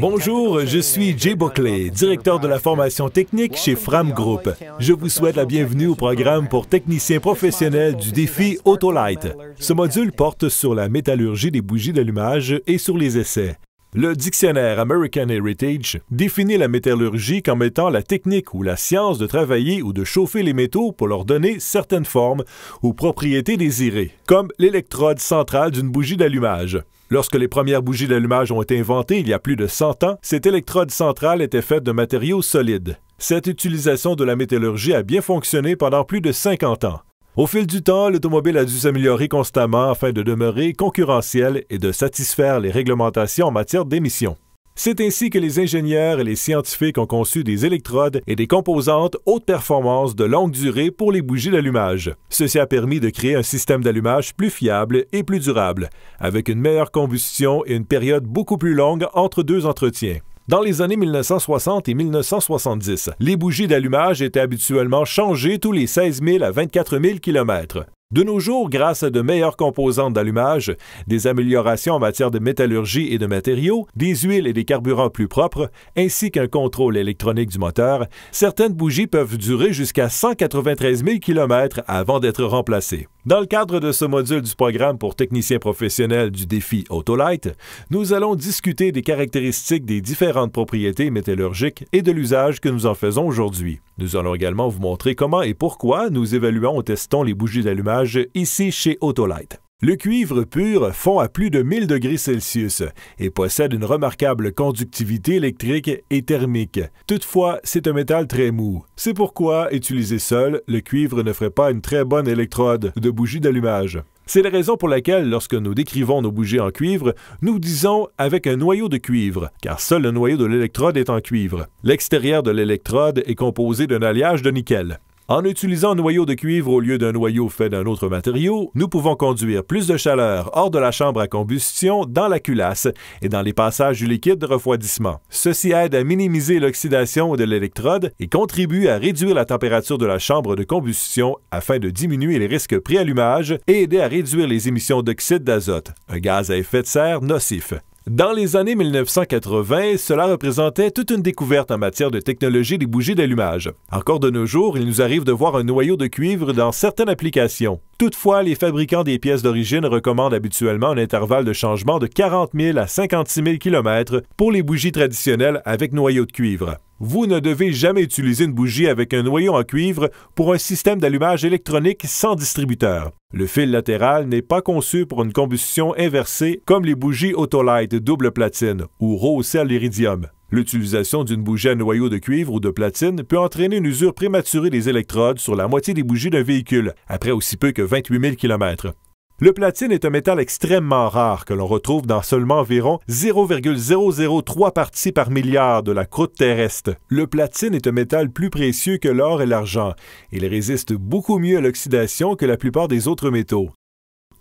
Bonjour, je suis Jay Buckley, directeur de la formation technique chez Fram Group. Je vous souhaite la bienvenue au programme pour techniciens professionnels du défi Autolite. Ce module porte sur la métallurgie des bougies d'allumage et sur les essais. Le dictionnaire American Heritage définit la métallurgie comme étant la technique ou la science de travailler ou de chauffer les métaux pour leur donner certaines formes ou propriétés désirées, comme l'électrode centrale d'une bougie d'allumage. Lorsque les premières bougies d'allumage ont été inventées il y a plus de 100 ans, cette électrode centrale était faite de matériaux solides. Cette utilisation de la métallurgie a bien fonctionné pendant plus de 50 ans. Au fil du temps, l'automobile a dû s'améliorer constamment afin de demeurer concurrentielle et de satisfaire les réglementations en matière d'émissions. C'est ainsi que les ingénieurs et les scientifiques ont conçu des électrodes et des composantes haute performance de longue durée pour les bougies d'allumage. Ceci a permis de créer un système d'allumage plus fiable et plus durable, avec une meilleure combustion et une période beaucoup plus longue entre deux entretiens dans les années 1960 et 1970. Les bougies d'allumage étaient habituellement changées tous les 16 000 à 24 000 km. De nos jours, grâce à de meilleures composantes d'allumage, des améliorations en matière de métallurgie et de matériaux, des huiles et des carburants plus propres, ainsi qu'un contrôle électronique du moteur, certaines bougies peuvent durer jusqu'à 193 000 km avant d'être remplacées. Dans le cadre de ce module du programme pour techniciens professionnels du défi Autolite, nous allons discuter des caractéristiques des différentes propriétés métallurgiques et de l'usage que nous en faisons aujourd'hui. Nous allons également vous montrer comment et pourquoi nous évaluons ou testons les bougies d'allumage ici chez Autolite. Le cuivre pur fond à plus de 1000 degrés Celsius et possède une remarquable conductivité électrique et thermique. Toutefois, c'est un métal très mou. C'est pourquoi, utilisé seul, le cuivre ne ferait pas une très bonne électrode de bougie d'allumage. C'est la raison pour laquelle, lorsque nous décrivons nos bougies en cuivre, nous disons avec un noyau de cuivre, car seul le noyau de l'électrode est en cuivre. L'extérieur de l'électrode est composé d'un alliage de nickel. En utilisant un noyau de cuivre au lieu d'un noyau fait d'un autre matériau, nous pouvons conduire plus de chaleur hors de la chambre à combustion dans la culasse et dans les passages du liquide de refroidissement. Ceci aide à minimiser l'oxydation de l'électrode et contribue à réduire la température de la chambre de combustion afin de diminuer les risques préallumage et aider à réduire les émissions d'oxyde d'azote, un gaz à effet de serre nocif. Dans les années 1980, cela représentait toute une découverte en matière de technologie des bougies d'allumage. Encore de nos jours, il nous arrive de voir un noyau de cuivre dans certaines applications. Toutefois, les fabricants des pièces d'origine recommandent habituellement un intervalle de changement de 40 000 à 56 000 km pour les bougies traditionnelles avec noyau de cuivre vous ne devez jamais utiliser une bougie avec un noyau en cuivre pour un système d'allumage électronique sans distributeur. Le fil latéral n'est pas conçu pour une combustion inversée comme les bougies Autolite double platine ou Rosel iridium. L'utilisation d'une bougie à noyau de cuivre ou de platine peut entraîner une usure prématurée des électrodes sur la moitié des bougies d'un véhicule, après aussi peu que 28 000 km. Le platine est un métal extrêmement rare que l'on retrouve dans seulement environ 0,003 parties par milliard de la croûte terrestre. Le platine est un métal plus précieux que l'or et l'argent. Il résiste beaucoup mieux à l'oxydation que la plupart des autres métaux.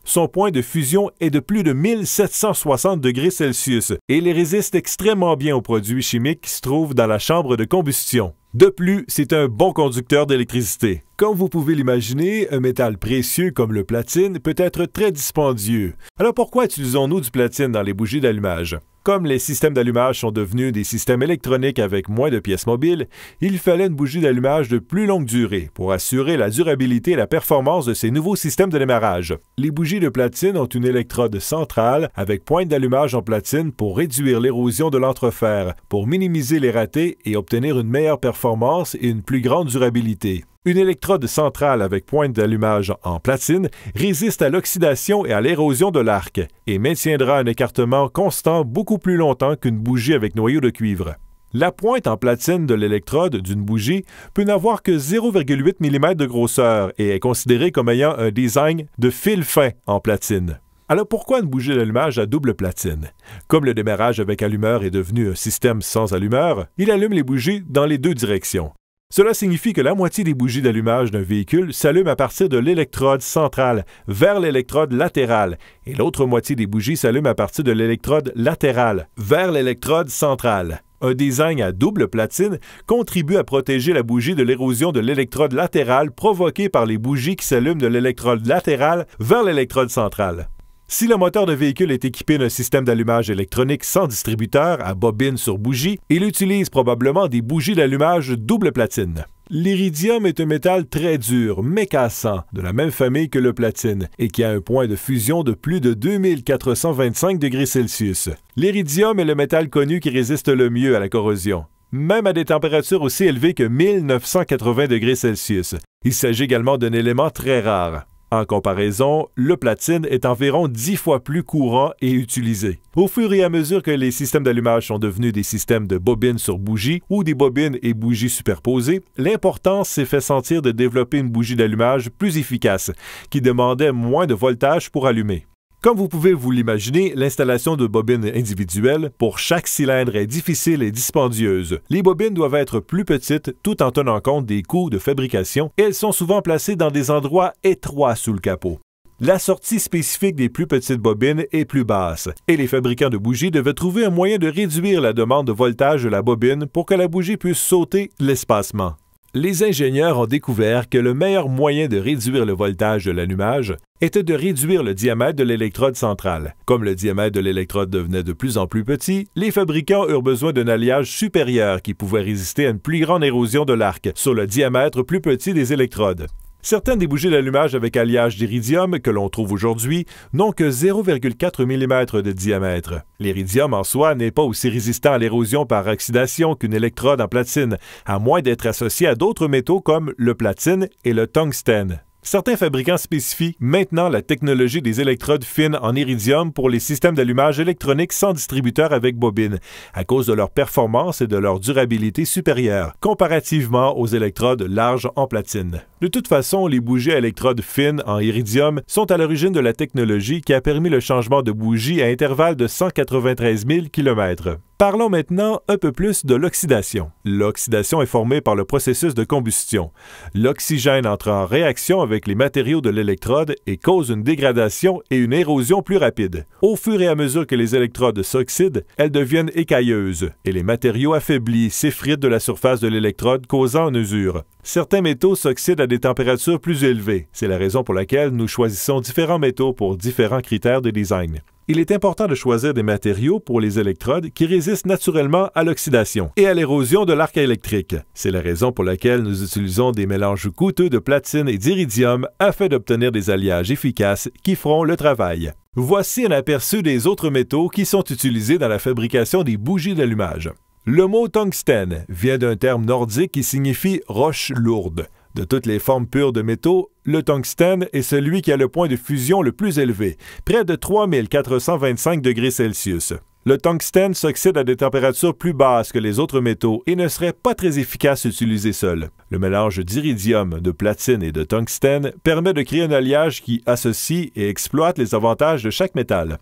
Son point de fusion est de plus de 1760 degrés Celsius et il résiste extrêmement bien aux produits chimiques qui se trouvent dans la chambre de combustion. De plus, c'est un bon conducteur d'électricité. Comme vous pouvez l'imaginer, un métal précieux comme le platine peut être très dispendieux. Alors pourquoi utilisons-nous du platine dans les bougies d'allumage comme les systèmes d'allumage sont devenus des systèmes électroniques avec moins de pièces mobiles, il fallait une bougie d'allumage de plus longue durée pour assurer la durabilité et la performance de ces nouveaux systèmes de démarrage. Les bougies de platine ont une électrode centrale avec pointe d'allumage en platine pour réduire l'érosion de l'entrefer, pour minimiser les ratés et obtenir une meilleure performance et une plus grande durabilité. Une électrode centrale avec pointe d'allumage en platine résiste à l'oxydation et à l'érosion de l'arc et maintiendra un écartement constant beaucoup plus longtemps qu'une bougie avec noyau de cuivre. La pointe en platine de l'électrode d'une bougie peut n'avoir que 0,8 mm de grosseur et est considérée comme ayant un design de fil fin en platine. Alors pourquoi une bougie d'allumage à double platine? Comme le démarrage avec allumeur est devenu un système sans allumeur, il allume les bougies dans les deux directions. Cela signifie que la moitié des bougies d'allumage d'un véhicule s'allument à partir de l'électrode centrale vers l'électrode latérale et l'autre moitié des bougies s'allument à partir de l'électrode latérale vers l'électrode centrale. Un design à double platine contribue à protéger la bougie de l'érosion de l'électrode latérale provoquée par les bougies qui s'allument de l'électrode latérale vers l'électrode centrale. Si le moteur de véhicule est équipé d'un système d'allumage électronique sans distributeur à bobine sur bougie, il utilise probablement des bougies d'allumage double platine. L'iridium est un métal très dur, mais cassant, de la même famille que le platine, et qui a un point de fusion de plus de 2425 degrés Celsius. L'iridium est le métal connu qui résiste le mieux à la corrosion, même à des températures aussi élevées que 1980 degrés Celsius. Il s'agit également d'un élément très rare. En comparaison, le platine est environ 10 fois plus courant et utilisé. Au fur et à mesure que les systèmes d'allumage sont devenus des systèmes de bobines sur bougies ou des bobines et bougies superposées, l'importance s'est fait sentir de développer une bougie d'allumage plus efficace, qui demandait moins de voltage pour allumer. Comme vous pouvez vous l'imaginer, l'installation de bobines individuelles pour chaque cylindre est difficile et dispendieuse. Les bobines doivent être plus petites tout en tenant compte des coûts de fabrication et elles sont souvent placées dans des endroits étroits sous le capot. La sortie spécifique des plus petites bobines est plus basse et les fabricants de bougies devaient trouver un moyen de réduire la demande de voltage de la bobine pour que la bougie puisse sauter l'espacement les ingénieurs ont découvert que le meilleur moyen de réduire le voltage de l'allumage était de réduire le diamètre de l'électrode centrale. Comme le diamètre de l'électrode devenait de plus en plus petit, les fabricants eurent besoin d'un alliage supérieur qui pouvait résister à une plus grande érosion de l'arc sur le diamètre plus petit des électrodes. Certaines des bougies d'allumage avec alliage d'iridium que l'on trouve aujourd'hui n'ont que 0,4 mm de diamètre. L'iridium en soi n'est pas aussi résistant à l'érosion par oxydation qu'une électrode en platine, à moins d'être associé à d'autres métaux comme le platine et le tungstène. Certains fabricants spécifient maintenant la technologie des électrodes fines en iridium pour les systèmes d'allumage électronique sans distributeur avec bobine, à cause de leur performance et de leur durabilité supérieure, comparativement aux électrodes larges en platine. De toute façon, les bougies à électrodes fines en iridium sont à l'origine de la technologie qui a permis le changement de bougie à intervalles de 193 000 km. Parlons maintenant un peu plus de l'oxydation. L'oxydation est formée par le processus de combustion. L'oxygène entre en réaction avec les matériaux de l'électrode et cause une dégradation et une érosion plus rapide. Au fur et à mesure que les électrodes s'oxydent, elles deviennent écailleuses et les matériaux affaiblis s'effritent de la surface de l'électrode causant une usure. Certains métaux s'oxydent à des températures plus élevées. C'est la raison pour laquelle nous choisissons différents métaux pour différents critères de design il est important de choisir des matériaux pour les électrodes qui résistent naturellement à l'oxydation et à l'érosion de l'arc électrique. C'est la raison pour laquelle nous utilisons des mélanges coûteux de platine et d'iridium afin d'obtenir des alliages efficaces qui feront le travail. Voici un aperçu des autres métaux qui sont utilisés dans la fabrication des bougies d'allumage. Le mot tungstène vient d'un terme nordique qui signifie roche lourde. De toutes les formes pures de métaux, le tungstène est celui qui a le point de fusion le plus élevé, près de 3425 degrés Celsius. Le tungstène s'oxyde à des températures plus basses que les autres métaux et ne serait pas très efficace utilisé seul. Le mélange d'iridium, de platine et de tungstène permet de créer un alliage qui associe et exploite les avantages de chaque métal.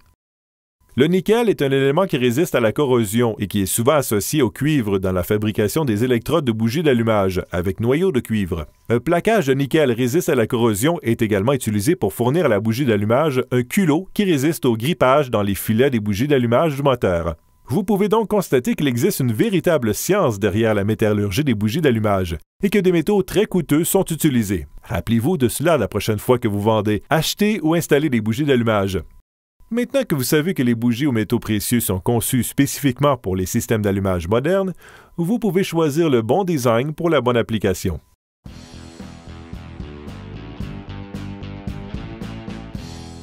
Le nickel est un élément qui résiste à la corrosion et qui est souvent associé au cuivre dans la fabrication des électrodes de bougies d'allumage avec noyaux de cuivre. Un plaquage de nickel résiste à la corrosion est également utilisé pour fournir à la bougie d'allumage un culot qui résiste au grippage dans les filets des bougies d'allumage du moteur. Vous pouvez donc constater qu'il existe une véritable science derrière la métallurgie des bougies d'allumage et que des métaux très coûteux sont utilisés. Rappelez-vous de cela la prochaine fois que vous vendez, achetez ou installez des bougies d'allumage. Maintenant que vous savez que les bougies aux métaux précieux sont conçues spécifiquement pour les systèmes d'allumage modernes, vous pouvez choisir le bon design pour la bonne application.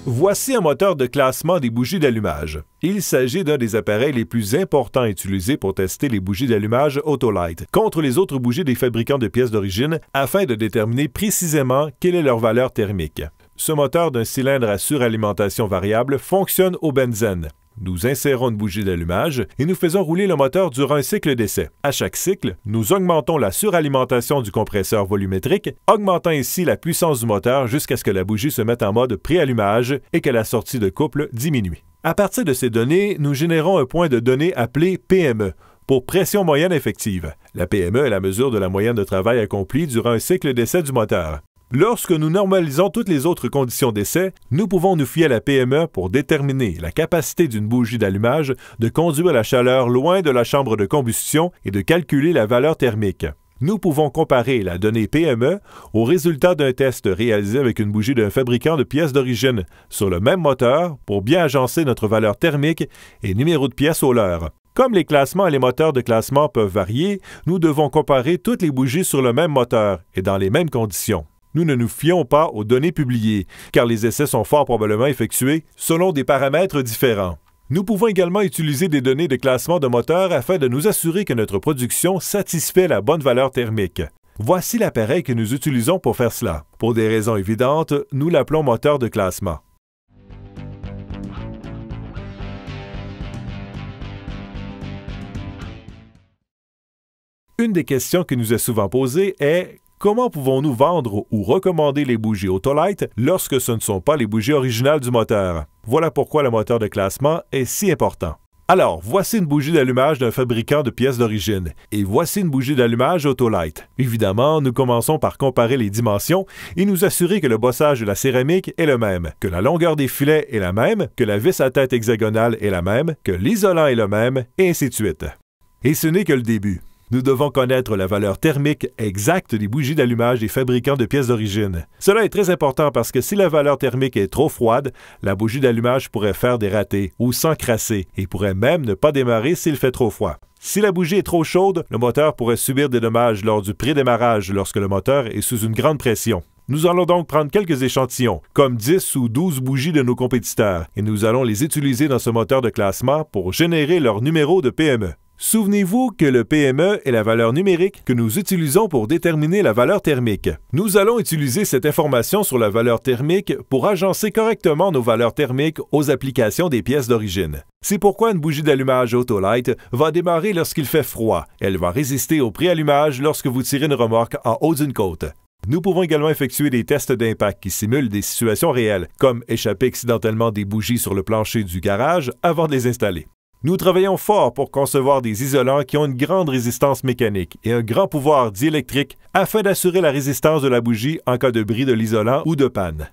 Voici un moteur de classement des bougies d'allumage. Il s'agit d'un des appareils les plus importants utilisés pour tester les bougies d'allumage Autolite contre les autres bougies des fabricants de pièces d'origine afin de déterminer précisément quelle est leur valeur thermique. Ce moteur d'un cylindre à suralimentation variable fonctionne au benzène. Nous insérons une bougie d'allumage et nous faisons rouler le moteur durant un cycle d'essai. À chaque cycle, nous augmentons la suralimentation du compresseur volumétrique, augmentant ainsi la puissance du moteur jusqu'à ce que la bougie se mette en mode préallumage et que la sortie de couple diminue. À partir de ces données, nous générons un point de données appelé PME pour pression moyenne effective. La PME est la mesure de la moyenne de travail accomplie durant un cycle d'essai du moteur. Lorsque nous normalisons toutes les autres conditions d'essai, nous pouvons nous fier à la PME pour déterminer la capacité d'une bougie d'allumage de conduire la chaleur loin de la chambre de combustion et de calculer la valeur thermique. Nous pouvons comparer la donnée PME au résultat d'un test réalisé avec une bougie d'un fabricant de pièces d'origine sur le même moteur pour bien agencer notre valeur thermique et numéro de pièces au leur. Comme les classements et les moteurs de classement peuvent varier, nous devons comparer toutes les bougies sur le même moteur et dans les mêmes conditions. Nous ne nous fions pas aux données publiées, car les essais sont fort probablement effectués selon des paramètres différents. Nous pouvons également utiliser des données de classement de moteurs afin de nous assurer que notre production satisfait la bonne valeur thermique. Voici l'appareil que nous utilisons pour faire cela. Pour des raisons évidentes, nous l'appelons moteur de classement. Une des questions que nous est souvent posée est Comment pouvons-nous vendre ou recommander les bougies Autolite lorsque ce ne sont pas les bougies originales du moteur? Voilà pourquoi le moteur de classement est si important. Alors, voici une bougie d'allumage d'un fabricant de pièces d'origine et voici une bougie d'allumage Autolite. Évidemment, nous commençons par comparer les dimensions et nous assurer que le bossage de la céramique est le même, que la longueur des filets est la même, que la vis à tête hexagonale est la même, que l'isolant est le même, et ainsi de suite. Et ce n'est que le début. Nous devons connaître la valeur thermique exacte des bougies d'allumage des fabricants de pièces d'origine. Cela est très important parce que si la valeur thermique est trop froide, la bougie d'allumage pourrait faire des ratés ou s'encrasser et pourrait même ne pas démarrer s'il fait trop froid. Si la bougie est trop chaude, le moteur pourrait subir des dommages lors du prédémarrage lorsque le moteur est sous une grande pression. Nous allons donc prendre quelques échantillons, comme 10 ou 12 bougies de nos compétiteurs, et nous allons les utiliser dans ce moteur de classement pour générer leur numéro de PME. Souvenez-vous que le PME est la valeur numérique que nous utilisons pour déterminer la valeur thermique. Nous allons utiliser cette information sur la valeur thermique pour agencer correctement nos valeurs thermiques aux applications des pièces d'origine. C'est pourquoi une bougie d'allumage Autolite va démarrer lorsqu'il fait froid. Elle va résister au préallumage lorsque vous tirez une remorque en haut d'une côte. Nous pouvons également effectuer des tests d'impact qui simulent des situations réelles, comme échapper accidentellement des bougies sur le plancher du garage avant de les installer. Nous travaillons fort pour concevoir des isolants qui ont une grande résistance mécanique et un grand pouvoir diélectrique afin d'assurer la résistance de la bougie en cas de bris de l'isolant ou de panne.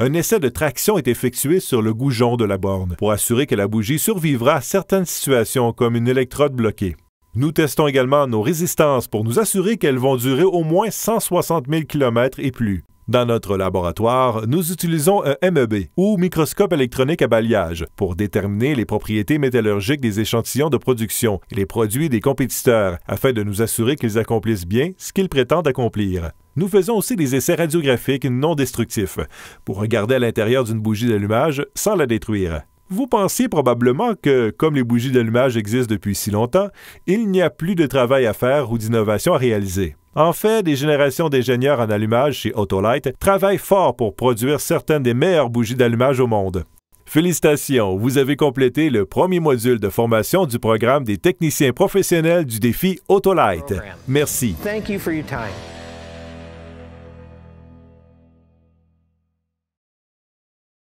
Un essai de traction est effectué sur le goujon de la borne pour assurer que la bougie survivra à certaines situations comme une électrode bloquée. Nous testons également nos résistances pour nous assurer qu'elles vont durer au moins 160 000 km et plus. Dans notre laboratoire, nous utilisons un MEB, ou microscope électronique à balayage, pour déterminer les propriétés métallurgiques des échantillons de production et les produits des compétiteurs, afin de nous assurer qu'ils accomplissent bien ce qu'ils prétendent accomplir. Nous faisons aussi des essais radiographiques non destructifs, pour regarder à l'intérieur d'une bougie d'allumage sans la détruire. Vous pensiez probablement que, comme les bougies d'allumage existent depuis si longtemps, il n'y a plus de travail à faire ou d'innovation à réaliser. En fait, des générations d'ingénieurs en allumage chez Autolite travaillent fort pour produire certaines des meilleures bougies d'allumage au monde. Félicitations, vous avez complété le premier module de formation du programme des techniciens professionnels du défi Autolite. Merci.